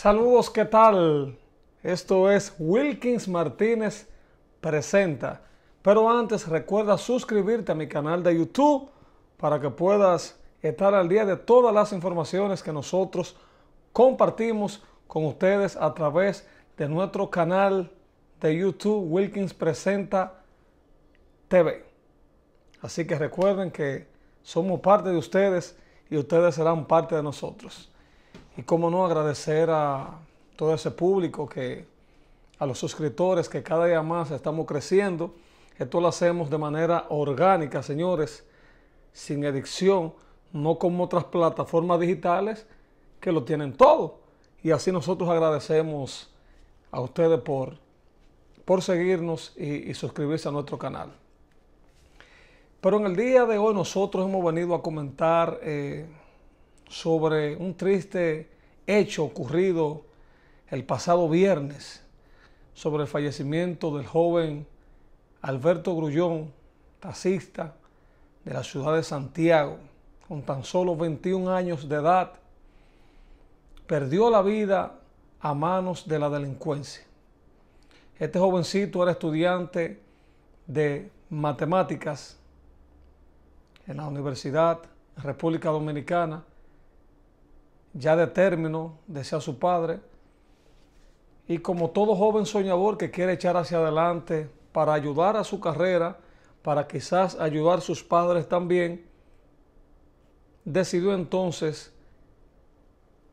Saludos, ¿qué tal? Esto es Wilkins Martínez Presenta. Pero antes recuerda suscribirte a mi canal de YouTube para que puedas estar al día de todas las informaciones que nosotros compartimos con ustedes a través de nuestro canal de YouTube Wilkins Presenta TV. Así que recuerden que somos parte de ustedes y ustedes serán parte de nosotros. Y cómo no agradecer a todo ese público que, a los suscriptores que cada día más estamos creciendo. Esto lo hacemos de manera orgánica, señores, sin edición, no como otras plataformas digitales que lo tienen todo. Y así nosotros agradecemos a ustedes por, por seguirnos y, suscribirse a nuestro canal. Pero en el día de hoy nosotros hemos venido a comentar eh, sobre un triste hecho ocurrido el pasado viernes sobre el fallecimiento del joven Alberto Grullón, taxista de la ciudad de Santiago, con tan solo 21 años de edad, perdió la vida a manos de la delincuencia. Este jovencito era estudiante de matemáticas en la Universidad República Dominicana ya de término, decía su padre. Y como todo joven soñador que quiere echar hacia adelante para ayudar a su carrera, para quizás ayudar a sus padres también, decidió entonces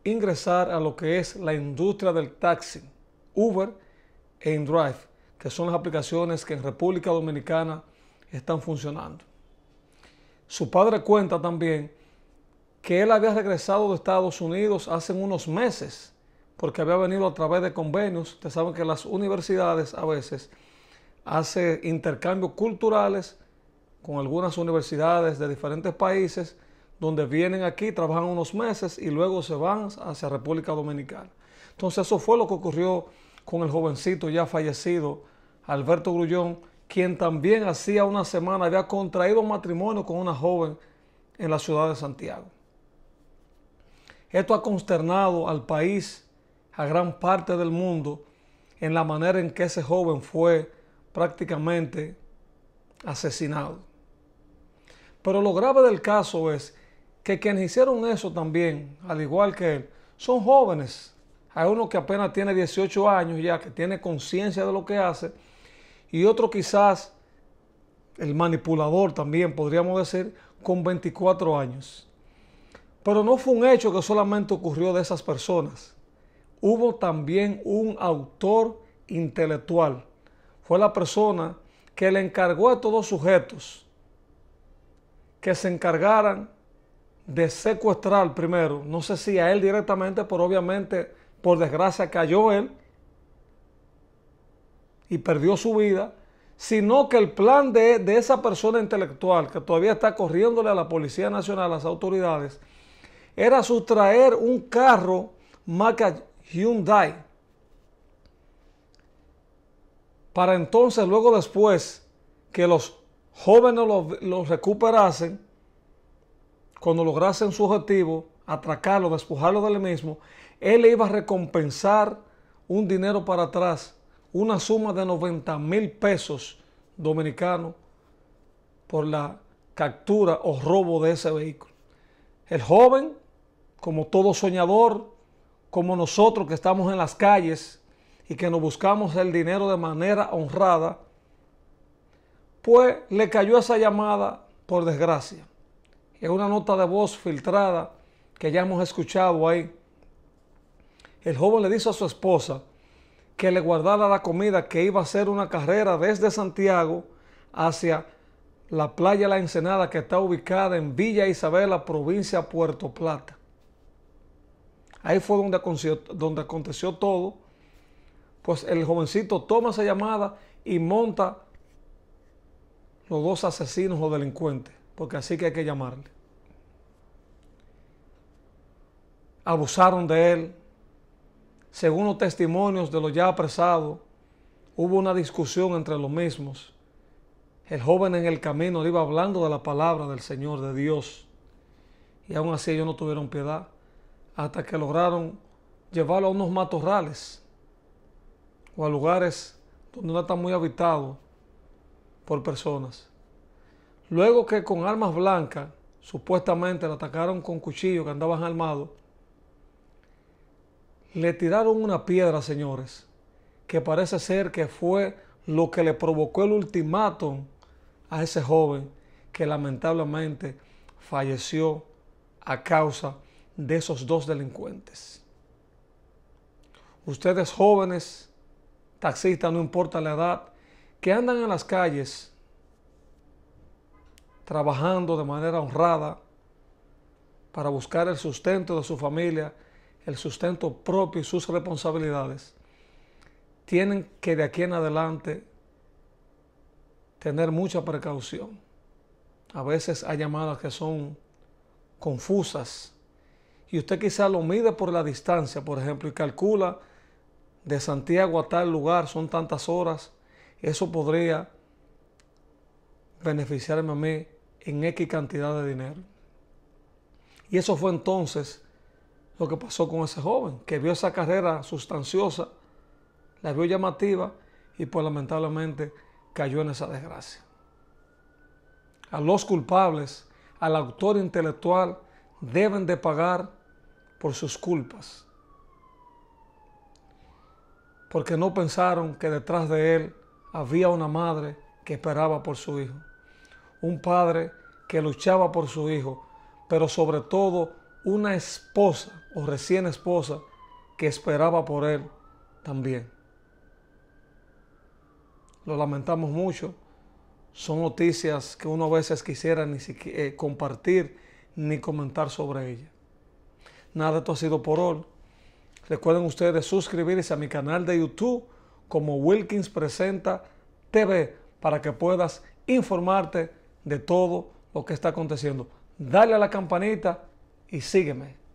ingresar a lo que es la industria del taxi, Uber e InDrive, que son las aplicaciones que en República Dominicana están funcionando. Su padre cuenta también que él había regresado de Estados Unidos hace unos meses, porque había venido a través de convenios. Ustedes saben que las universidades a veces hacen intercambios culturales con algunas universidades de diferentes países, donde vienen aquí, trabajan unos meses y luego se van hacia República Dominicana. Entonces eso fue lo que ocurrió con el jovencito ya fallecido, Alberto Grullón, quien también hacía una semana había contraído matrimonio con una joven en la ciudad de Santiago. Esto ha consternado al país, a gran parte del mundo, en la manera en que ese joven fue prácticamente asesinado. Pero lo grave del caso es que quienes hicieron eso también, al igual que él, son jóvenes. Hay uno que apenas tiene 18 años ya, que tiene conciencia de lo que hace, y otro quizás, el manipulador también, podríamos decir, con 24 años. Pero no fue un hecho que solamente ocurrió de esas personas. Hubo también un autor intelectual. Fue la persona que le encargó a todos sujetos que se encargaran de secuestrar primero, no sé si a él directamente, pero obviamente por desgracia cayó él y perdió su vida, sino que el plan de, de esa persona intelectual que todavía está corriéndole a la Policía Nacional, a las autoridades, era sustraer un carro marca Hyundai. Para entonces, luego después que los jóvenes lo recuperasen, cuando lograsen su objetivo, atracarlo, despojarlo del mismo, él le iba a recompensar un dinero para atrás, una suma de 90 mil pesos dominicanos por la captura o robo de ese vehículo. El joven como todo soñador, como nosotros que estamos en las calles y que nos buscamos el dinero de manera honrada, pues le cayó esa llamada por desgracia. Es una nota de voz filtrada que ya hemos escuchado ahí. El joven le dice a su esposa que le guardara la comida, que iba a hacer una carrera desde Santiago hacia la playa La Ensenada, que está ubicada en Villa Isabela, provincia de Puerto Plata. Ahí fue donde aconteció, donde aconteció todo. Pues el jovencito toma esa llamada y monta los dos asesinos o delincuentes, porque así que hay que llamarle. Abusaron de él. Según los testimonios de los ya apresados, hubo una discusión entre los mismos. El joven en el camino iba hablando de la palabra del Señor, de Dios. Y aún así ellos no tuvieron piedad hasta que lograron llevarlo a unos matorrales o a lugares donde no está muy habitado por personas. Luego que con armas blancas, supuestamente la atacaron con cuchillos que andaban armados, le tiraron una piedra, señores, que parece ser que fue lo que le provocó el ultimátum a ese joven que lamentablemente falleció a causa de esos dos delincuentes. Ustedes jóvenes, taxistas, no importa la edad, que andan en las calles trabajando de manera honrada para buscar el sustento de su familia, el sustento propio y sus responsabilidades, tienen que de aquí en adelante tener mucha precaución. A veces hay llamadas que son confusas, y usted quizá lo mide por la distancia, por ejemplo, y calcula de Santiago a tal lugar, son tantas horas, eso podría beneficiarme a mí en X cantidad de dinero. Y eso fue entonces lo que pasó con ese joven, que vio esa carrera sustanciosa, la vio llamativa y pues lamentablemente cayó en esa desgracia. A los culpables, al autor intelectual, deben de pagar por sus culpas. Porque no pensaron que detrás de él había una madre que esperaba por su hijo. Un padre que luchaba por su hijo. Pero sobre todo una esposa o recién esposa que esperaba por él también. Lo lamentamos mucho. Son noticias que uno a veces quisiera ni eh, compartir ni comentar sobre ellas. Nada esto ha sido por hoy. Recuerden ustedes suscribirse a mi canal de YouTube como Wilkins Presenta TV para que puedas informarte de todo lo que está aconteciendo. Dale a la campanita y sígueme.